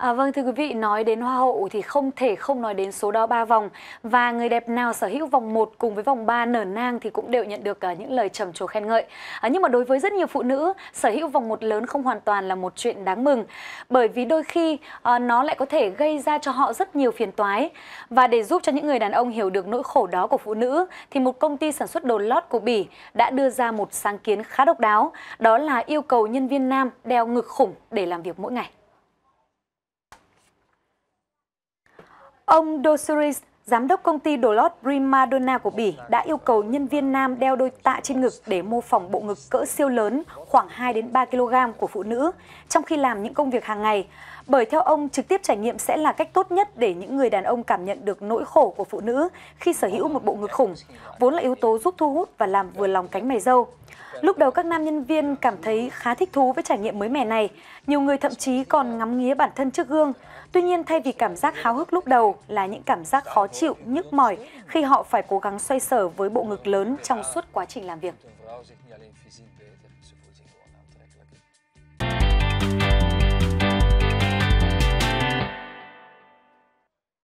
À, vâng thưa quý vị, nói đến Hoa hậu thì không thể không nói đến số đo 3 vòng và người đẹp nào sở hữu vòng 1 cùng với vòng 3 nở nang thì cũng đều nhận được uh, những lời trầm trồ khen ngợi. À, nhưng mà đối với rất nhiều phụ nữ, sở hữu vòng 1 lớn không hoàn toàn là một chuyện đáng mừng bởi vì đôi khi uh, nó lại có thể gây ra cho họ rất nhiều phiền toái. Và để giúp cho những người đàn ông hiểu được nỗi khổ đó của phụ nữ thì một công ty sản xuất đồ lót của Bỉ đã đưa ra một sáng kiến khá độc đáo, đó là yêu cầu nhân viên nam đeo ngực khủng để làm việc mỗi ngày. Ông Dosoris giám đốc công ty đồ lót Primadonna của Bỉ đã yêu cầu nhân viên nam đeo đôi tạ trên ngực để mô phỏng bộ ngực cỡ siêu lớn khoảng 2 đến 3 kg của phụ nữ trong khi làm những công việc hàng ngày. Bởi theo ông, trực tiếp trải nghiệm sẽ là cách tốt nhất để những người đàn ông cảm nhận được nỗi khổ của phụ nữ khi sở hữu một bộ ngực khủng, vốn là yếu tố giúp thu hút và làm vừa lòng cánh mày râu. Lúc đầu các nam nhân viên cảm thấy khá thích thú với trải nghiệm mới mẻ này, nhiều người thậm chí còn ngắm nghía bản thân trước gương. Tuy nhiên thay vì cảm giác háo hức lúc đầu là những cảm giác khó chịu chịu nhức mỏi khi họ phải cố gắng xoay sở với bộ ngực lớn trong suốt quá trình làm việc.